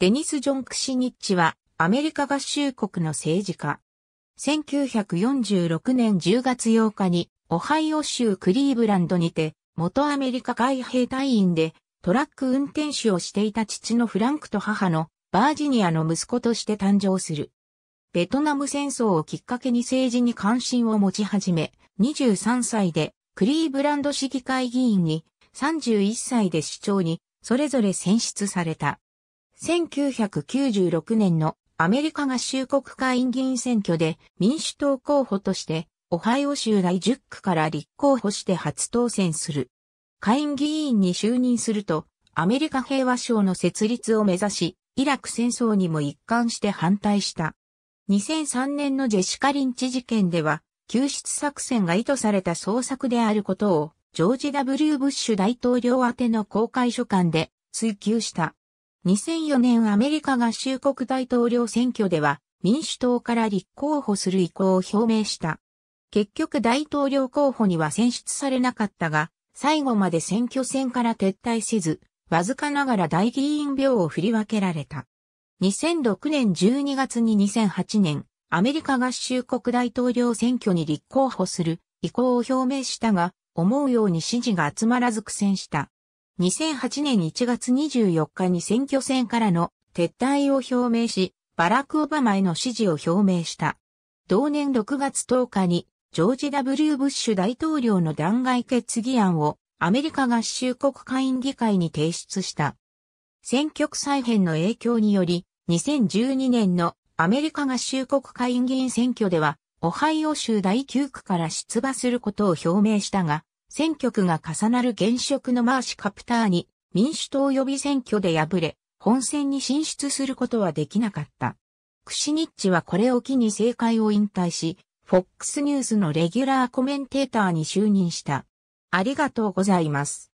デニス・ジョン・クシニッチはアメリカ合衆国の政治家。1946年10月8日にオハイオ州クリーブランドにて元アメリカ海兵隊員でトラック運転手をしていた父のフランクと母のバージニアの息子として誕生する。ベトナム戦争をきっかけに政治に関心を持ち始め、23歳でクリーブランド市議会議員に、31歳で市長に、それぞれ選出された。1996年のアメリカ合衆国会議員選挙で民主党候補としてオハイオ州第10区から立候補して初当選する。会議員に就任するとアメリカ平和賞の設立を目指し、イラク戦争にも一貫して反対した。2003年のジェシカ・リンチ事件では、救出作戦が意図された捜索であることを、ジョージ・ W・ ブッシュ大統領宛ての公開書簡で追及した。2004年アメリカ合衆国大統領選挙では民主党から立候補する意向を表明した。結局大統領候補には選出されなかったが、最後まで選挙戦から撤退せず、わずかながら大議員票を振り分けられた。2006年12月に2008年、アメリカ合衆国大統領選挙に立候補する意向を表明したが、思うように支持が集まらず苦戦した。2008年1月24日に選挙戦からの撤退を表明し、バラク・オバマへの支持を表明した。同年6月10日に、ジョージ・ W・ ブッシュ大統領の弾劾決議案をアメリカ合衆国会議会に提出した。選挙区再編の影響により、2012年のアメリカ合衆国会議員選挙では、オハイオ州第9区から出馬することを表明したが、選挙区が重なる現職のマーシカプターに民主党予備選挙で敗れ、本選に進出することはできなかった。クシニッチはこれを機に政界を引退し、FOX ニュースのレギュラーコメンテーターに就任した。ありがとうございます。